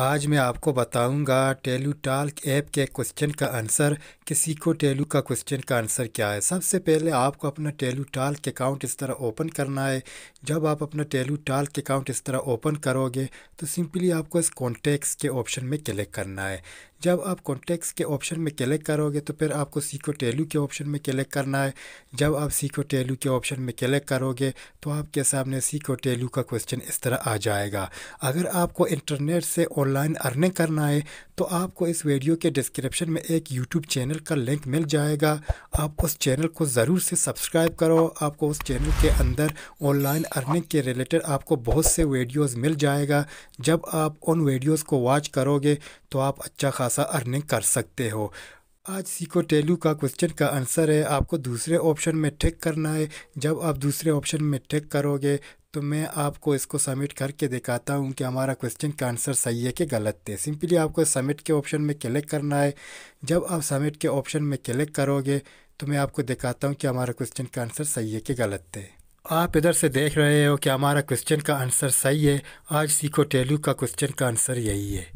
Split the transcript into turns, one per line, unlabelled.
आज मैं आपको बताऊंगा टेलू टाल्क ऐप के क्वेश्चन का आंसर कि सीखो टेलू का क्वेश्चन का आंसर क्या है सबसे पहले आपको अपना टेलू टाल्क अकाउंट इस तरह ओपन करना है जब आप अपना टेलू टाल्क अकाउंट इस तरह ओपन करोगे तो सिंपली आपको इस कॉन्टेक्स के ऑप्शन में क्लिक करना है जब आप कॉन्टेक्स के ऑप्शन में क्लिक करोगे तो फिर आपको सीको टेलू के ऑप्शन में क्लिक करना है जब आप सीको टेलू के ऑप्शन में क्लिक करोगे तो आपके सामने सीको टेलू का क्वेश्चन इस तरह आ जाएगा अगर आपको इंटरनेट से ऑनलाइन अर्निंग करना है तो आपको इस वीडियो के डिस्क्रिप्शन में एक यूट्यूब चैनल का लिंक मिल जाएगा आप उस चैनल को ज़रूर से सब्सक्राइब करो आपको उस चैनल के अंदर ऑनलाइन अर्निंग के रिलेटेड आपको बहुत से वीडियोज़ मिल जाएगा जब आप उन वीडियोज़ को वॉच करोगे तो आप अच्छा खास पैसा अर्निंग कर सकते हो आज सीको टेलू का क्वेश्चन का आंसर है आपको दूसरे ऑप्शन में टिक करना है जब आप दूसरे ऑप्शन में टिक करोगे तो मैं आपको इसको सबमिट करके दिखाता हूँ कि हमारा क्वेश्चन का आंसर सही है कि गलत है सिंपली आपको सबमिट के ऑप्शन में क्लिक करना है जब आप सबमिट के ऑप्शन में क्लिक करोगे तो मैं आपको दिखाता हूँ कि हमारा क्वेश्चन का आंसर सही है कि गलत है आप इधर से देख रहे हो कि हमारा क्वेश्चन का आंसर सही है आज सीखो टेलू का क्वेश्चन का आंसर यही है